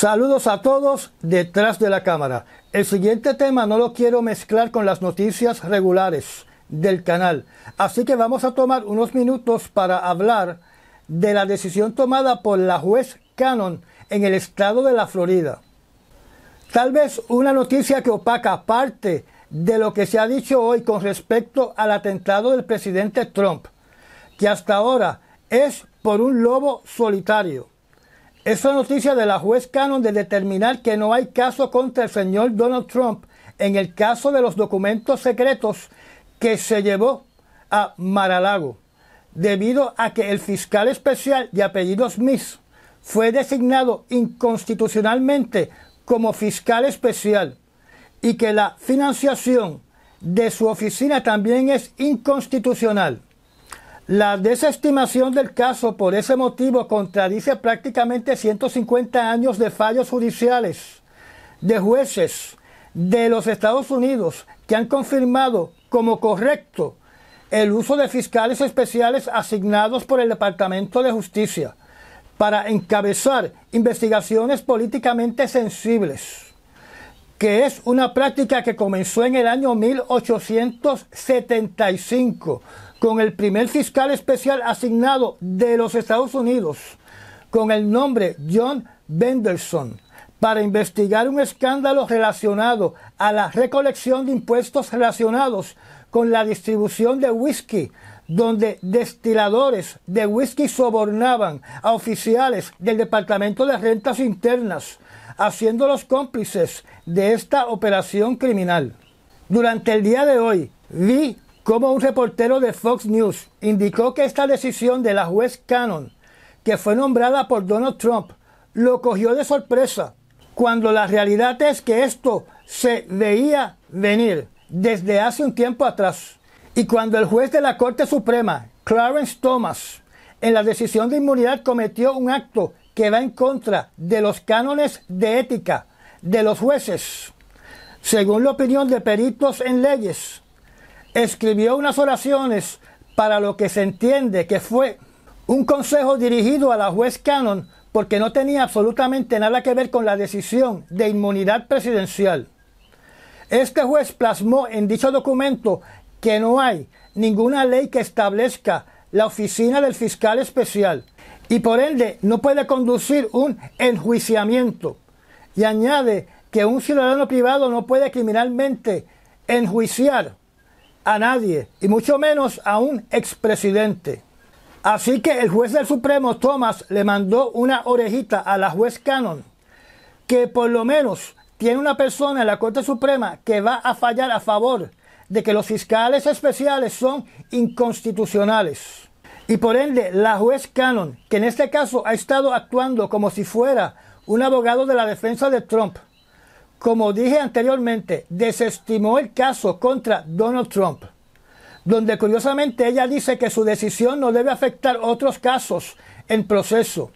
Saludos a todos detrás de la cámara. El siguiente tema no lo quiero mezclar con las noticias regulares del canal, así que vamos a tomar unos minutos para hablar de la decisión tomada por la juez Cannon en el estado de la Florida. Tal vez una noticia que opaca parte de lo que se ha dicho hoy con respecto al atentado del presidente Trump, que hasta ahora es por un lobo solitario. Esa noticia de la juez Cannon de determinar que no hay caso contra el señor Donald Trump en el caso de los documentos secretos que se llevó a Maralago, debido a que el fiscal especial de apellido Smith fue designado inconstitucionalmente como fiscal especial y que la financiación de su oficina también es inconstitucional. La desestimación del caso por ese motivo contradice prácticamente 150 años de fallos judiciales de jueces de los Estados Unidos que han confirmado como correcto el uso de fiscales especiales asignados por el Departamento de Justicia para encabezar investigaciones políticamente sensibles, que es una práctica que comenzó en el año 1875 con el primer fiscal especial asignado de los Estados Unidos, con el nombre John Benderson, para investigar un escándalo relacionado a la recolección de impuestos relacionados con la distribución de whisky, donde destiladores de whisky sobornaban a oficiales del Departamento de Rentas Internas, haciéndolos cómplices de esta operación criminal. Durante el día de hoy, vi como un reportero de Fox News indicó que esta decisión de la juez Cannon, que fue nombrada por Donald Trump, lo cogió de sorpresa, cuando la realidad es que esto se veía venir desde hace un tiempo atrás. Y cuando el juez de la Corte Suprema, Clarence Thomas, en la decisión de inmunidad cometió un acto que va en contra de los cánones de ética de los jueces, según la opinión de peritos en leyes, escribió unas oraciones para lo que se entiende que fue un consejo dirigido a la juez Cannon porque no tenía absolutamente nada que ver con la decisión de inmunidad presidencial. Este juez plasmó en dicho documento que no hay ninguna ley que establezca la oficina del fiscal especial y por ende no puede conducir un enjuiciamiento. Y añade que un ciudadano privado no puede criminalmente enjuiciar a nadie, y mucho menos a un expresidente. Así que el juez del Supremo Thomas le mandó una orejita a la juez Cannon, que por lo menos tiene una persona en la Corte Suprema que va a fallar a favor de que los fiscales especiales son inconstitucionales. Y por ende, la juez Cannon, que en este caso ha estado actuando como si fuera un abogado de la defensa de Trump, como dije anteriormente, desestimó el caso contra Donald Trump, donde curiosamente ella dice que su decisión no debe afectar otros casos en proceso,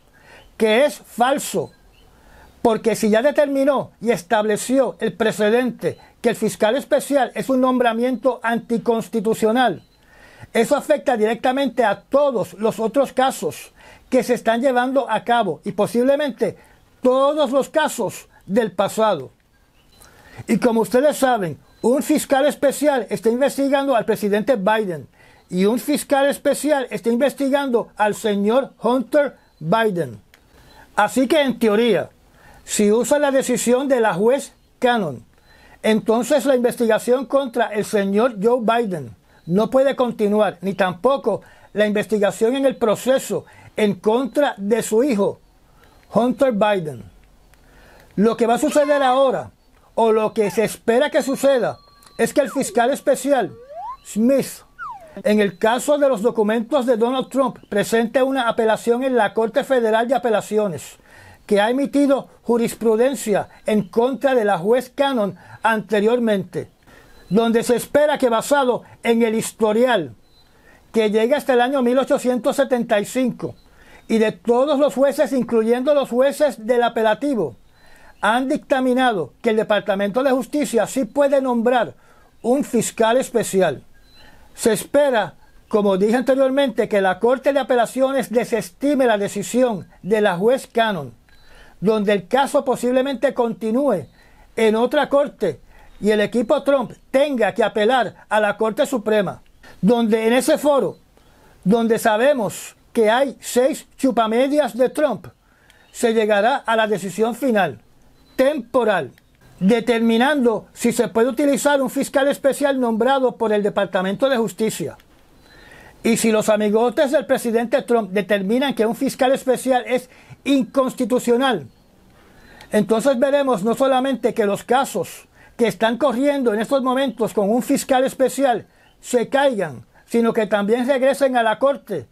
que es falso, porque si ya determinó y estableció el precedente que el fiscal especial es un nombramiento anticonstitucional, eso afecta directamente a todos los otros casos que se están llevando a cabo y posiblemente todos los casos del pasado. Y como ustedes saben, un fiscal especial está investigando al presidente Biden y un fiscal especial está investigando al señor Hunter Biden. Así que en teoría, si usa la decisión de la juez Cannon, entonces la investigación contra el señor Joe Biden no puede continuar, ni tampoco la investigación en el proceso en contra de su hijo, Hunter Biden. Lo que va a suceder ahora o lo que se espera que suceda es que el fiscal especial, Smith, en el caso de los documentos de Donald Trump, presente una apelación en la Corte Federal de Apelaciones, que ha emitido jurisprudencia en contra de la juez Cannon anteriormente, donde se espera que basado en el historial que llega hasta el año 1875 y de todos los jueces, incluyendo los jueces del apelativo, han dictaminado que el Departamento de Justicia sí puede nombrar un fiscal especial. Se espera, como dije anteriormente, que la Corte de Apelaciones desestime la decisión de la juez Cannon, donde el caso posiblemente continúe en otra corte y el equipo Trump tenga que apelar a la Corte Suprema, donde en ese foro, donde sabemos que hay seis chupamedias de Trump, se llegará a la decisión final temporal, determinando si se puede utilizar un fiscal especial nombrado por el Departamento de Justicia. Y si los amigotes del presidente Trump determinan que un fiscal especial es inconstitucional, entonces veremos no solamente que los casos que están corriendo en estos momentos con un fiscal especial se caigan, sino que también regresen a la Corte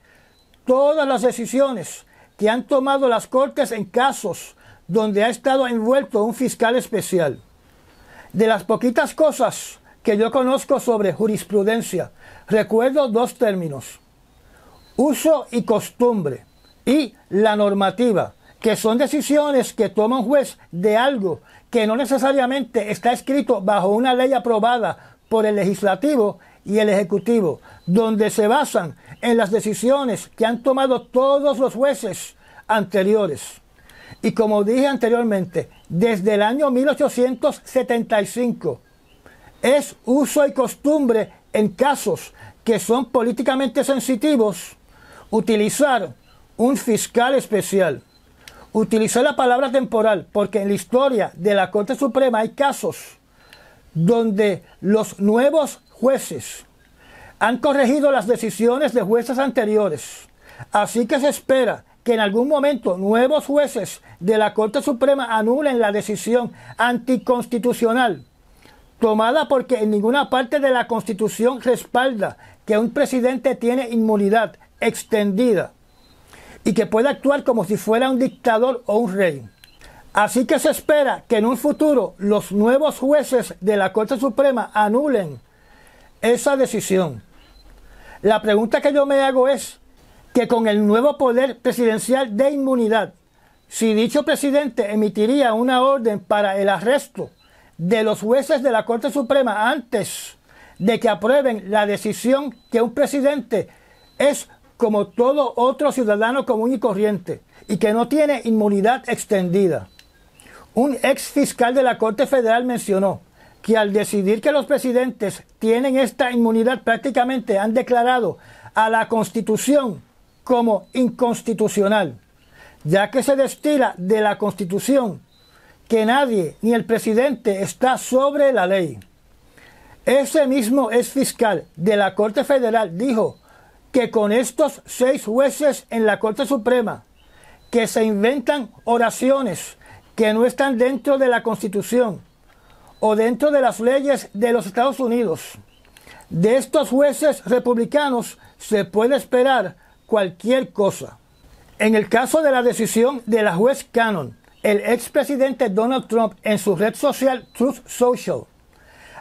todas las decisiones que han tomado las Cortes en casos donde ha estado envuelto un fiscal especial. De las poquitas cosas que yo conozco sobre jurisprudencia, recuerdo dos términos, uso y costumbre, y la normativa, que son decisiones que toma un juez de algo que no necesariamente está escrito bajo una ley aprobada por el legislativo y el ejecutivo, donde se basan en las decisiones que han tomado todos los jueces anteriores. Y como dije anteriormente, desde el año 1875 es uso y costumbre en casos que son políticamente sensitivos utilizar un fiscal especial. Utilizar la palabra temporal porque en la historia de la Corte Suprema hay casos donde los nuevos jueces han corregido las decisiones de jueces anteriores. Así que se espera que en algún momento nuevos jueces de la Corte Suprema anulen la decisión anticonstitucional tomada porque en ninguna parte de la Constitución respalda que un presidente tiene inmunidad extendida y que puede actuar como si fuera un dictador o un rey. Así que se espera que en un futuro los nuevos jueces de la Corte Suprema anulen esa decisión. La pregunta que yo me hago es, que con el nuevo poder presidencial de inmunidad, si dicho presidente emitiría una orden para el arresto de los jueces de la Corte Suprema antes de que aprueben la decisión que un presidente es como todo otro ciudadano común y corriente y que no tiene inmunidad extendida. Un ex fiscal de la Corte Federal mencionó que al decidir que los presidentes tienen esta inmunidad prácticamente han declarado a la Constitución como inconstitucional, ya que se destila de la Constitución que nadie, ni el presidente, está sobre la ley. Ese mismo ex fiscal de la Corte Federal dijo que con estos seis jueces en la Corte Suprema, que se inventan oraciones que no están dentro de la Constitución o dentro de las leyes de los Estados Unidos, de estos jueces republicanos se puede esperar cualquier cosa. En el caso de la decisión de la juez Cannon, el expresidente Donald Trump en su red social Truth Social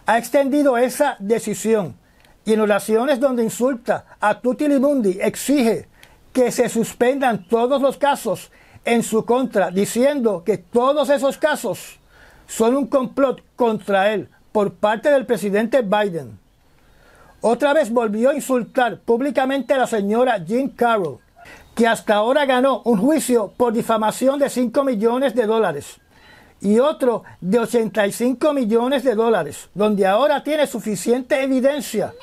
ha extendido esa decisión y en oraciones donde insulta a Tutti Limundi exige que se suspendan todos los casos en su contra, diciendo que todos esos casos son un complot contra él por parte del presidente Biden. Otra vez volvió a insultar públicamente a la señora Jean Carroll, que hasta ahora ganó un juicio por difamación de 5 millones de dólares y otro de 85 millones de dólares, donde ahora tiene suficiente evidencia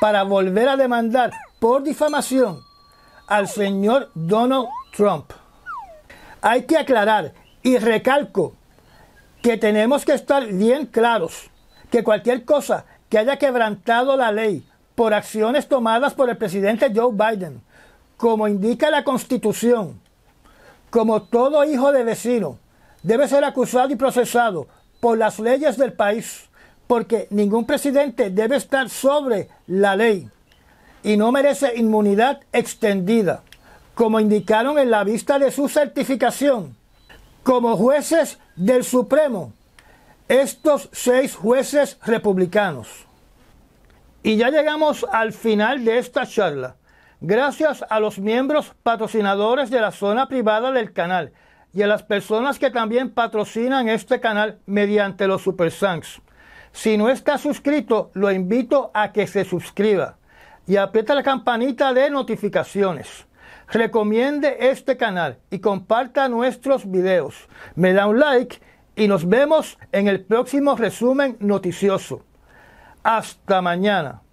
para volver a demandar por difamación al señor Donald Trump. Hay que aclarar y recalco que tenemos que estar bien claros que cualquier cosa que haya quebrantado la ley por acciones tomadas por el presidente Joe Biden, como indica la Constitución, como todo hijo de vecino, debe ser acusado y procesado por las leyes del país, porque ningún presidente debe estar sobre la ley y no merece inmunidad extendida, como indicaron en la vista de su certificación. Como jueces del Supremo, estos seis jueces republicanos. Y ya llegamos al final de esta charla. Gracias a los miembros patrocinadores de la zona privada del canal y a las personas que también patrocinan este canal mediante los Super Sanks. Si no está suscrito, lo invito a que se suscriba y aprieta la campanita de notificaciones. Recomiende este canal y comparta nuestros videos. Me da un like y nos vemos en el próximo resumen noticioso. Hasta mañana.